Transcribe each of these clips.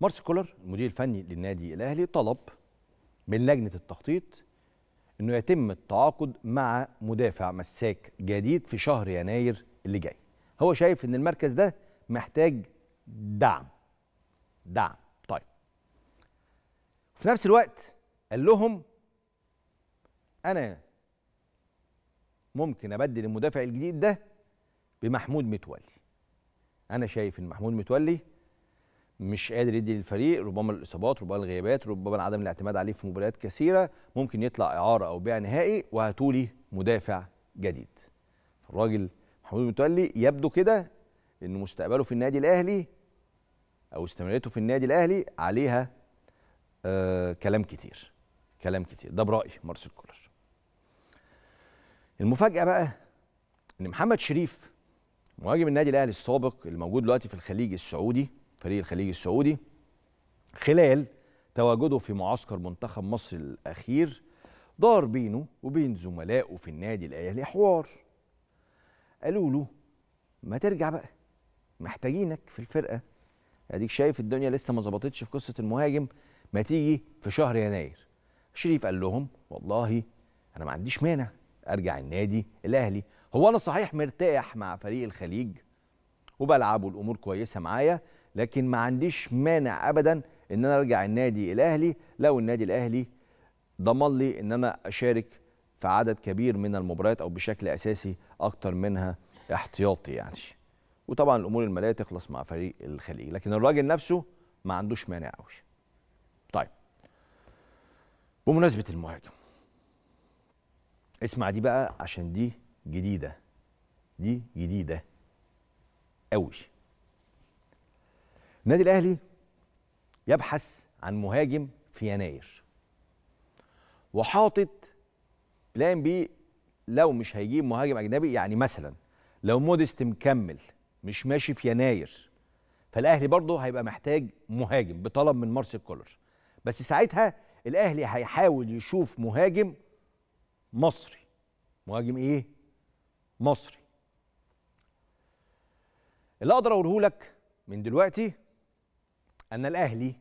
مارس كولر المدير الفني للنادي الاهلي طلب من لجنه التخطيط انه يتم التعاقد مع مدافع مساك جديد في شهر يناير اللي جاي هو شايف ان المركز ده محتاج دعم دعم طيب في نفس الوقت قال لهم انا ممكن ابدل المدافع الجديد ده بمحمود متولي انا شايف ان محمود متولي مش قادر يدي للفريق ربما الاصابات ربما الغيابات ربما عدم الاعتماد عليه في مباريات كثيره ممكن يطلع اعاره او بيع نهائي وهتولي مدافع جديد الراجل محمود المتولي يبدو كده ان مستقبله في النادي الاهلي او استمراريته في النادي الاهلي عليها آه كلام كتير كلام كتير ده برايي مارسيل كولر المفاجاه بقى ان محمد شريف مهاجم النادي الاهلي السابق اللي موجود دلوقتي في الخليج السعودي فريق الخليج السعودي خلال تواجده في معسكر منتخب مصر الأخير دار بينه وبين زملائه في النادي الأهلي حوار قالوا له ما ترجع بقى محتاجينك في الفرقة اديك شايف الدنيا لسه ما ظبطتش في قصة المهاجم ما تيجي في شهر يناير شريف قال لهم والله أنا ما عنديش مانع أرجع النادي الأهلي هو أنا صحيح مرتاح مع فريق الخليج وبلعب والأمور كويسة معايا لكن ما عنديش مانع ابدا ان انا ارجع النادي الاهلي لو النادي الاهلي ضمن لي ان انا اشارك في عدد كبير من المباريات او بشكل اساسي اكتر منها احتياطي يعني وطبعا الامور الماليه تخلص مع فريق الخليج لكن الراجل نفسه ما عندوش مانع قوي طيب بمناسبه المهاجم اسمع دي بقى عشان دي جديده دي جديده قوي النادي الاهلي يبحث عن مهاجم في يناير وحاطط بلان بي لو مش هيجيب مهاجم اجنبي يعني مثلا لو موديست مكمل مش ماشي في يناير فالاهلي برضه هيبقى محتاج مهاجم بطلب من مارسيل كولر بس ساعتها الاهلي هيحاول يشوف مهاجم مصري مهاجم ايه مصري اللي اقدر اقوله لك من دلوقتي أن الأهلي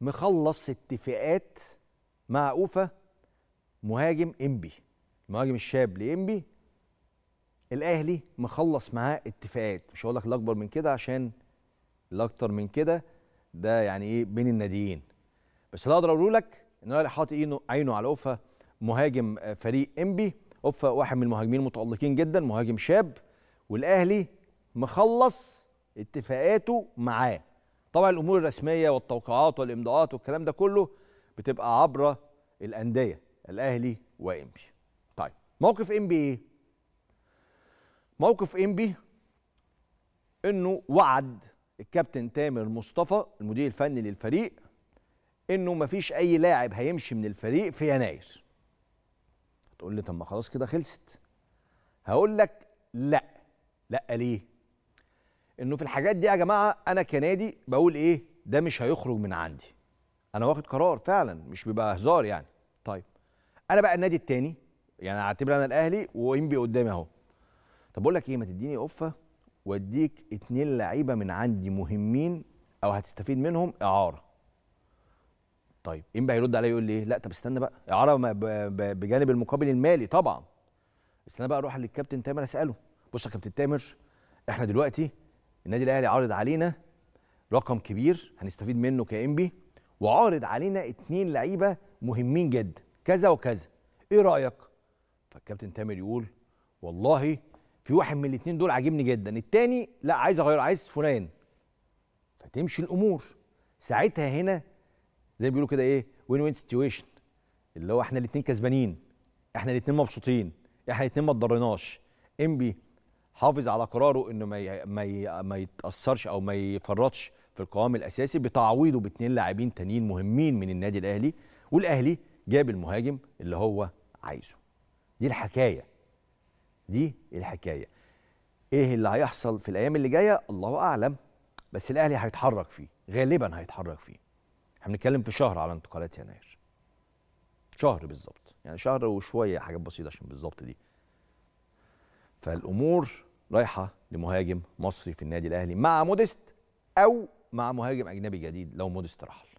مخلص اتفاقات مع أوفا مهاجم إنبي المهاجم الشاب لإنبي الأهلي مخلص معاه اتفاقات مش هقول لك الأكبر من كده عشان الأكتر من كده ده يعني إيه بين الناديين بس اللي أقدر أقوله لك إن الأهلي حاطط حاطط عينه على أوفا مهاجم فريق إنبي أوفا واحد من المهاجمين المتألقين جدا مهاجم شاب والأهلي مخلص اتفاقاته معاه طبعا الامور الرسميه والتوقيعات والامضاءات والكلام ده كله بتبقى عبر الانديه الاهلي وانبي طيب موقف انبي ايه موقف انبي انه وعد الكابتن تامر مصطفى المدير الفني للفريق انه مفيش اي لاعب هيمشي من الفريق في يناير تقول لي طب ما خلاص كده خلصت هقول لك لا لا ليه انه في الحاجات دي يا جماعه انا كنادي بقول ايه ده مش هيخرج من عندي انا واخد قرار فعلا مش بيبقى هزار يعني طيب انا بقى النادي التاني يعني اعتبر انا الاهلي وانبي قدامي اهو طب بقول لك ايه ما تديني قفه واديك اتنين لعيبه من عندي مهمين او هتستفيد منهم اعاره طيب انبي هيرد عليا يقول لي ايه لا طب استنى بقى اعاره بجانب المقابل المالي طبعا استنى بقى اروح للكابتن تامر اساله بص يا كابتن تامر احنا دلوقتي النادي الاهلي عارض علينا رقم كبير هنستفيد منه كانبي وعارض علينا اتنين لعيبه مهمين جدا كذا وكذا ايه رايك فالكابتن تامر يقول والله في واحد من الاتنين دول عاجبني جدا التاني لا عايز اغير عايز فلان فتمشي الامور ساعتها هنا زي ما بيقولوا كده ايه وين وين سيتويشن اللي هو احنا الاتنين كسبانين احنا الاتنين مبسوطين احنا الاتنين ما اتضريناش انبي حافظ على قراره انه ما ما ما يتاثرش او ما يفرطش في القوام الاساسي بتعويضه باثنين لاعبين تانيين مهمين من النادي الاهلي والاهلي جاب المهاجم اللي هو عايزه دي الحكايه دي الحكايه ايه اللي هيحصل في الايام اللي جايه الله اعلم بس الاهلي هيتحرك فيه غالبا هيتحرك فيه احنا بنتكلم في شهر على انتقالات يناير شهر بالظبط يعني شهر وشويه حاجات بسيطه عشان بالظبط دي فالامور رايحه لمهاجم مصري في النادي الاهلي مع موديست او مع مهاجم اجنبي جديد لو موديست رحل